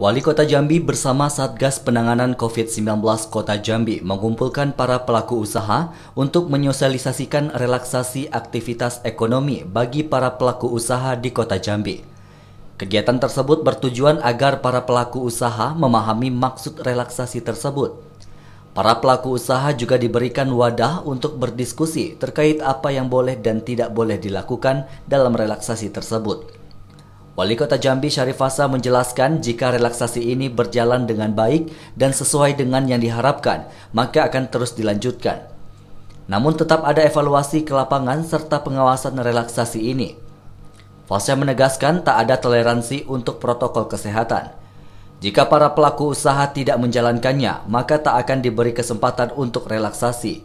Wali Kota Jambi bersama Satgas Penanganan COVID-19 Kota Jambi mengumpulkan para pelaku usaha untuk menyosialisasikan relaksasi aktivitas ekonomi bagi para pelaku usaha di Kota Jambi. Kegiatan tersebut bertujuan agar para pelaku usaha memahami maksud relaksasi tersebut. Para pelaku usaha juga diberikan wadah untuk berdiskusi terkait apa yang boleh dan tidak boleh dilakukan dalam relaksasi tersebut. Wali Kota Jambi Syarif Fasa menjelaskan jika relaksasi ini berjalan dengan baik dan sesuai dengan yang diharapkan, maka akan terus dilanjutkan. Namun tetap ada evaluasi ke lapangan serta pengawasan relaksasi ini. Fasa menegaskan tak ada toleransi untuk protokol kesehatan. Jika para pelaku usaha tidak menjalankannya, maka tak akan diberi kesempatan untuk relaksasi.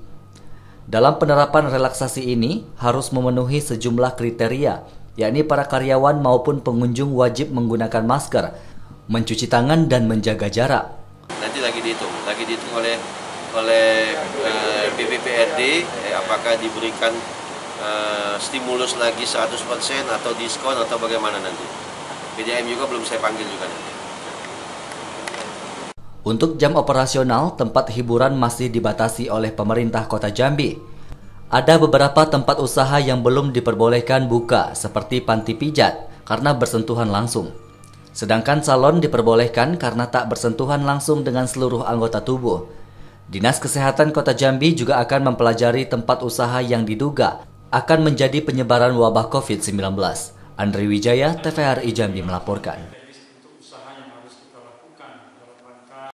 Dalam penerapan relaksasi ini harus memenuhi sejumlah kriteria, yakni para karyawan maupun pengunjung wajib menggunakan masker, mencuci tangan dan menjaga jarak. Nanti lagi dihitung, lagi dihitung oleh oleh eh, BPPRD eh, apakah diberikan eh, stimulus lagi 100% atau diskon atau bagaimana nanti. BDM juga belum saya panggil juga nanti. Untuk jam operasional, tempat hiburan masih dibatasi oleh pemerintah kota Jambi. Ada beberapa tempat usaha yang belum diperbolehkan buka seperti panti pijat karena bersentuhan langsung. Sedangkan salon diperbolehkan karena tak bersentuhan langsung dengan seluruh anggota tubuh. Dinas Kesehatan Kota Jambi juga akan mempelajari tempat usaha yang diduga akan menjadi penyebaran wabah COVID-19. Andri Wijaya, TVRI Jambi melaporkan.